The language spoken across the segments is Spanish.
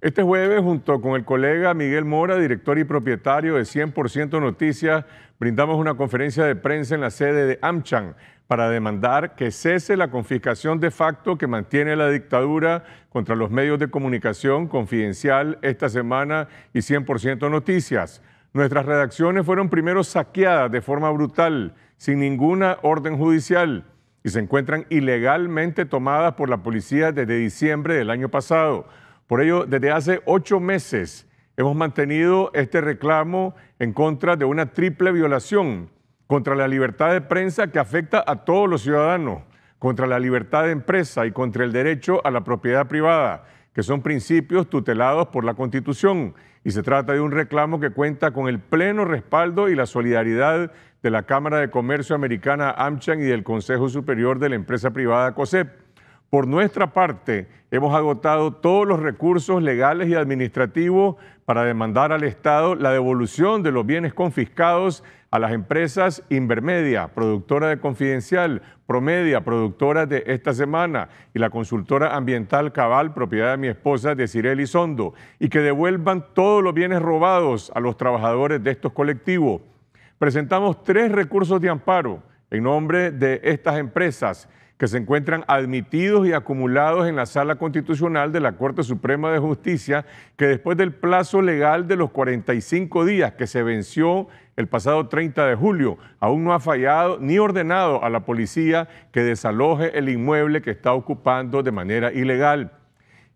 Este jueves, junto con el colega Miguel Mora, director y propietario de 100% Noticias, brindamos una conferencia de prensa en la sede de Amchan para demandar que cese la confiscación de facto que mantiene la dictadura contra los medios de comunicación confidencial esta semana y 100% Noticias. Nuestras redacciones fueron primero saqueadas de forma brutal, sin ninguna orden judicial y se encuentran ilegalmente tomadas por la policía desde diciembre del año pasado. Por ello, desde hace ocho meses hemos mantenido este reclamo en contra de una triple violación contra la libertad de prensa que afecta a todos los ciudadanos, contra la libertad de empresa y contra el derecho a la propiedad privada, que son principios tutelados por la Constitución. Y se trata de un reclamo que cuenta con el pleno respaldo y la solidaridad de la Cámara de Comercio Americana AmCham y del Consejo Superior de la Empresa Privada COSEP. Por nuestra parte, hemos agotado todos los recursos legales y administrativos para demandar al Estado la devolución de los bienes confiscados a las empresas Invermedia, productora de Confidencial, Promedia, productora de Esta Semana, y la consultora ambiental Cabal, propiedad de mi esposa, de Cirel y que devuelvan todos los bienes robados a los trabajadores de estos colectivos presentamos tres recursos de amparo en nombre de estas empresas que se encuentran admitidos y acumulados en la sala constitucional de la Corte Suprema de Justicia, que después del plazo legal de los 45 días que se venció el pasado 30 de julio, aún no ha fallado ni ordenado a la policía que desaloje el inmueble que está ocupando de manera ilegal.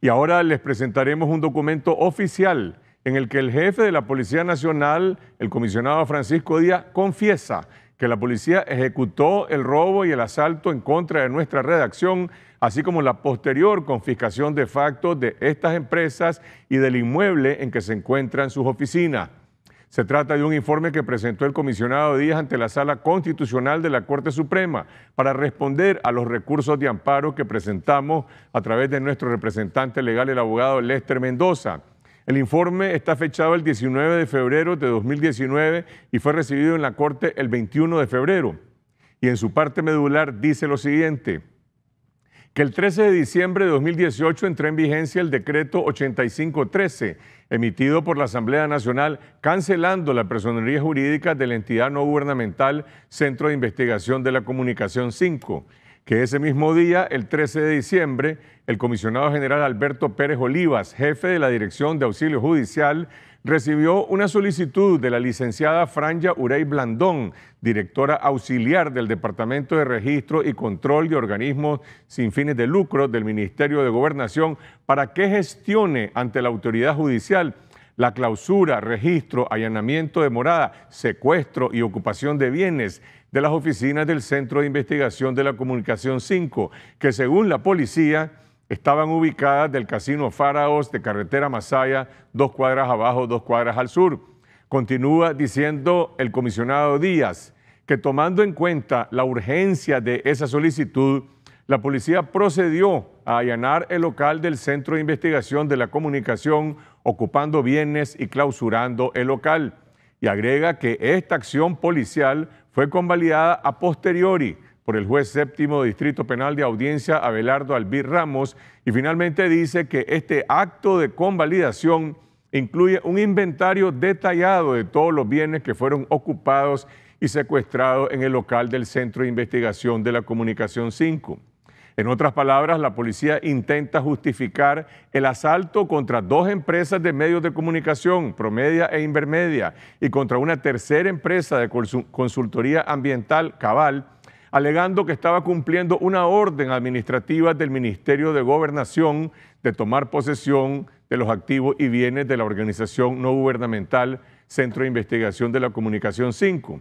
Y ahora les presentaremos un documento oficial en el que el jefe de la Policía Nacional, el comisionado Francisco Díaz, confiesa que la policía ejecutó el robo y el asalto en contra de nuestra redacción, así como la posterior confiscación de facto de estas empresas y del inmueble en que se encuentran sus oficinas. Se trata de un informe que presentó el comisionado Díaz ante la Sala Constitucional de la Corte Suprema para responder a los recursos de amparo que presentamos a través de nuestro representante legal, el abogado Lester Mendoza. El informe está fechado el 19 de febrero de 2019 y fue recibido en la Corte el 21 de febrero. Y en su parte medular dice lo siguiente, que el 13 de diciembre de 2018 entró en vigencia el decreto 8513, emitido por la Asamblea Nacional, cancelando la personería jurídica de la entidad no gubernamental Centro de Investigación de la Comunicación 5 que ese mismo día, el 13 de diciembre, el comisionado general Alberto Pérez Olivas, jefe de la Dirección de Auxilio Judicial, recibió una solicitud de la licenciada Franja Urey Blandón, directora auxiliar del Departamento de Registro y Control de Organismos sin fines de lucro del Ministerio de Gobernación, para que gestione ante la autoridad judicial la clausura, registro, allanamiento de morada, secuestro y ocupación de bienes de las oficinas del Centro de Investigación de la Comunicación 5, que según la policía estaban ubicadas del Casino Faraos de Carretera Masaya, dos cuadras abajo, dos cuadras al sur. Continúa diciendo el comisionado Díaz que tomando en cuenta la urgencia de esa solicitud, la policía procedió a allanar el local del Centro de Investigación de la Comunicación ocupando bienes y clausurando el local. Y agrega que esta acción policial fue convalidada a posteriori por el juez séptimo de Distrito Penal de Audiencia Abelardo Albir Ramos y finalmente dice que este acto de convalidación incluye un inventario detallado de todos los bienes que fueron ocupados y secuestrados en el local del Centro de Investigación de la Comunicación 5. En otras palabras, la policía intenta justificar el asalto contra dos empresas de medios de comunicación, Promedia e Invermedia, y contra una tercera empresa de consultoría ambiental, Cabal, alegando que estaba cumpliendo una orden administrativa del Ministerio de Gobernación de tomar posesión de los activos y bienes de la organización no gubernamental Centro de Investigación de la Comunicación 5.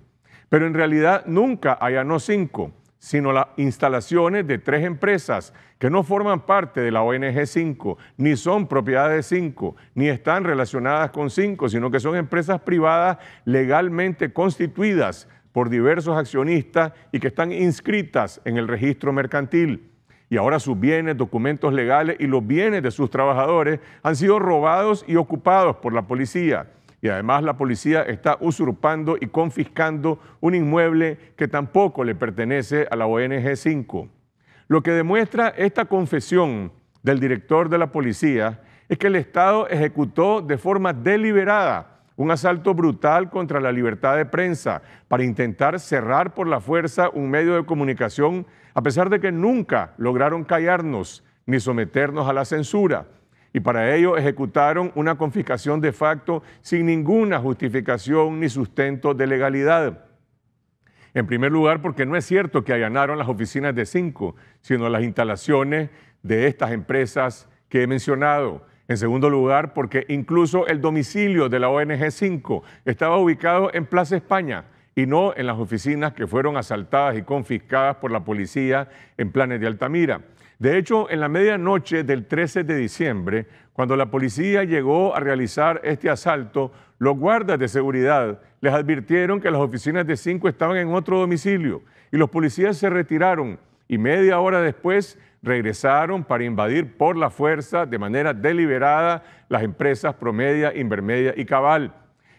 Pero en realidad nunca allanó 5 sino las instalaciones de tres empresas que no forman parte de la ONG 5, ni son propiedad de 5, ni están relacionadas con 5, sino que son empresas privadas legalmente constituidas por diversos accionistas y que están inscritas en el registro mercantil. Y ahora sus bienes, documentos legales y los bienes de sus trabajadores han sido robados y ocupados por la policía. Y además la policía está usurpando y confiscando un inmueble que tampoco le pertenece a la ONG 5. Lo que demuestra esta confesión del director de la policía es que el Estado ejecutó de forma deliberada un asalto brutal contra la libertad de prensa para intentar cerrar por la fuerza un medio de comunicación, a pesar de que nunca lograron callarnos ni someternos a la censura y para ello ejecutaron una confiscación de facto sin ninguna justificación ni sustento de legalidad. En primer lugar, porque no es cierto que allanaron las oficinas de Cinco, sino las instalaciones de estas empresas que he mencionado. En segundo lugar, porque incluso el domicilio de la ONG 5 estaba ubicado en Plaza España y no en las oficinas que fueron asaltadas y confiscadas por la policía en Planes de Altamira. De hecho, en la medianoche del 13 de diciembre, cuando la policía llegó a realizar este asalto, los guardas de seguridad les advirtieron que las oficinas de cinco estaban en otro domicilio y los policías se retiraron y media hora después regresaron para invadir por la fuerza de manera deliberada las empresas Promedia, Invermedia y Cabal.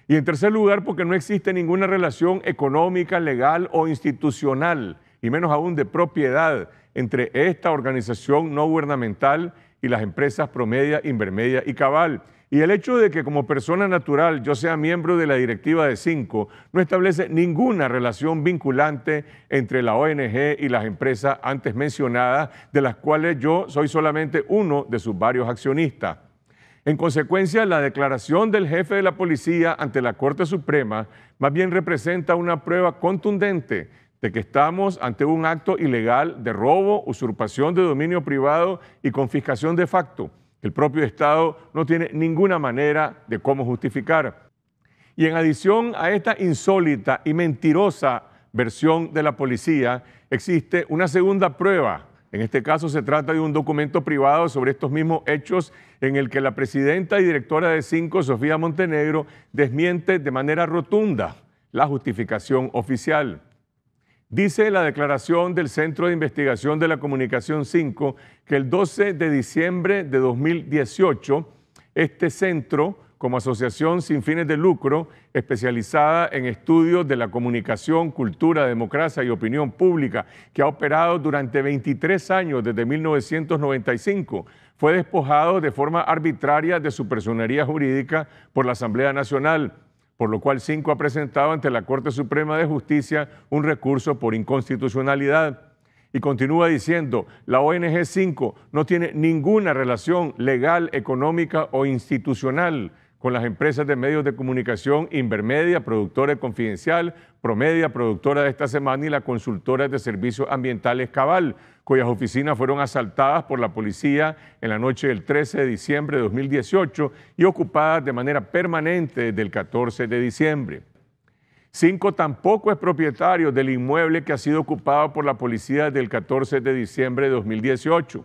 Y en tercer lugar, porque no existe ninguna relación económica, legal o institucional y menos aún de propiedad entre esta organización no gubernamental y las empresas Promedia, Invermedia y Cabal. Y el hecho de que como persona natural yo sea miembro de la directiva de Cinco no establece ninguna relación vinculante entre la ONG y las empresas antes mencionadas, de las cuales yo soy solamente uno de sus varios accionistas. En consecuencia, la declaración del jefe de la policía ante la Corte Suprema más bien representa una prueba contundente de que estamos ante un acto ilegal de robo, usurpación de dominio privado y confiscación de facto, el propio Estado no tiene ninguna manera de cómo justificar. Y en adición a esta insólita y mentirosa versión de la policía, existe una segunda prueba. En este caso se trata de un documento privado sobre estos mismos hechos en el que la presidenta y directora de Cinco, Sofía Montenegro, desmiente de manera rotunda la justificación oficial. Dice la declaración del Centro de Investigación de la Comunicación 5 que el 12 de diciembre de 2018, este centro, como asociación sin fines de lucro, especializada en estudios de la comunicación, cultura, democracia y opinión pública, que ha operado durante 23 años desde 1995, fue despojado de forma arbitraria de su personería jurídica por la Asamblea Nacional por lo cual Cinco ha presentado ante la Corte Suprema de Justicia un recurso por inconstitucionalidad. Y continúa diciendo, la ONG 5 no tiene ninguna relación legal, económica o institucional con las empresas de medios de comunicación Invermedia, productora de Confidencial, Promedia, productora de esta semana, y la consultora de servicios ambientales Cabal, cuyas oficinas fueron asaltadas por la policía en la noche del 13 de diciembre de 2018 y ocupadas de manera permanente desde el 14 de diciembre. Cinco tampoco es propietario del inmueble que ha sido ocupado por la policía desde el 14 de diciembre de 2018.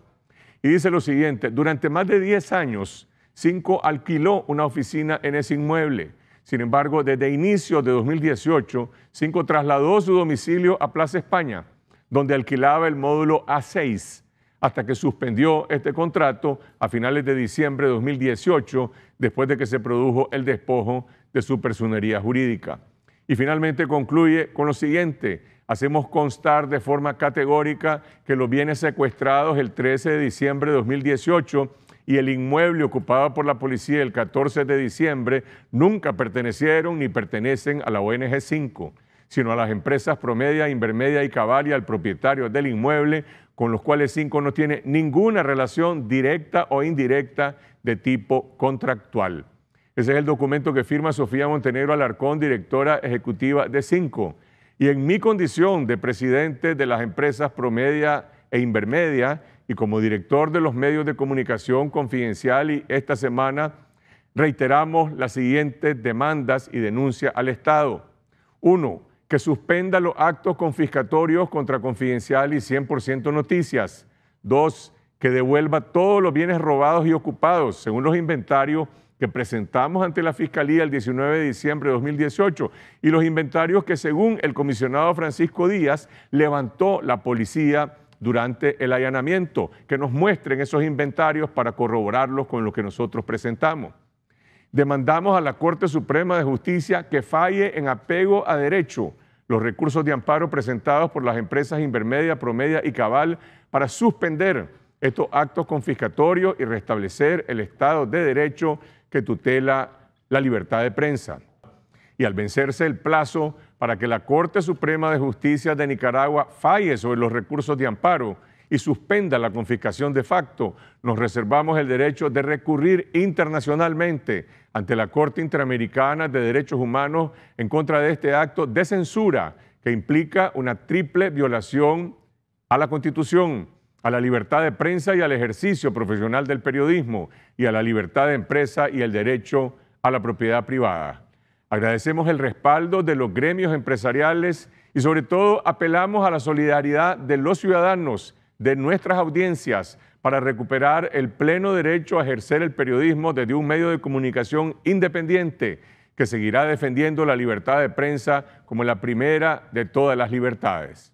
Y dice lo siguiente, durante más de 10 años, Cinco, alquiló una oficina en ese inmueble. Sin embargo, desde inicio de 2018, Cinco trasladó su domicilio a Plaza España, donde alquilaba el módulo A6, hasta que suspendió este contrato a finales de diciembre de 2018, después de que se produjo el despojo de su personería jurídica. Y finalmente concluye con lo siguiente. Hacemos constar de forma categórica que los bienes secuestrados el 13 de diciembre de 2018 y el inmueble ocupado por la policía el 14 de diciembre nunca pertenecieron ni pertenecen a la ONG 5, sino a las empresas Promedia, Invermedia y Cavalia, al propietario del inmueble, con los cuales Cinco no tiene ninguna relación directa o indirecta de tipo contractual. Ese es el documento que firma Sofía Montenegro Alarcón, directora ejecutiva de Cinco. Y en mi condición de presidente de las empresas Promedia e Invermedia, y como director de los medios de comunicación confidencial y esta semana reiteramos las siguientes demandas y denuncias al Estado. Uno, que suspenda los actos confiscatorios contra Confidencial y 100% Noticias. Dos, que devuelva todos los bienes robados y ocupados, según los inventarios que presentamos ante la Fiscalía el 19 de diciembre de 2018 y los inventarios que según el comisionado Francisco Díaz levantó la policía durante el allanamiento, que nos muestren esos inventarios para corroborarlos con lo que nosotros presentamos. Demandamos a la Corte Suprema de Justicia que falle en apego a derecho los recursos de amparo presentados por las empresas Invermedia, Promedia y Cabal para suspender estos actos confiscatorios y restablecer el Estado de Derecho que tutela la libertad de prensa y al vencerse el plazo para que la Corte Suprema de Justicia de Nicaragua falle sobre los recursos de amparo y suspenda la confiscación de facto, nos reservamos el derecho de recurrir internacionalmente ante la Corte Interamericana de Derechos Humanos en contra de este acto de censura que implica una triple violación a la Constitución, a la libertad de prensa y al ejercicio profesional del periodismo, y a la libertad de empresa y el derecho a la propiedad privada. Agradecemos el respaldo de los gremios empresariales y sobre todo apelamos a la solidaridad de los ciudadanos, de nuestras audiencias, para recuperar el pleno derecho a ejercer el periodismo desde un medio de comunicación independiente que seguirá defendiendo la libertad de prensa como la primera de todas las libertades.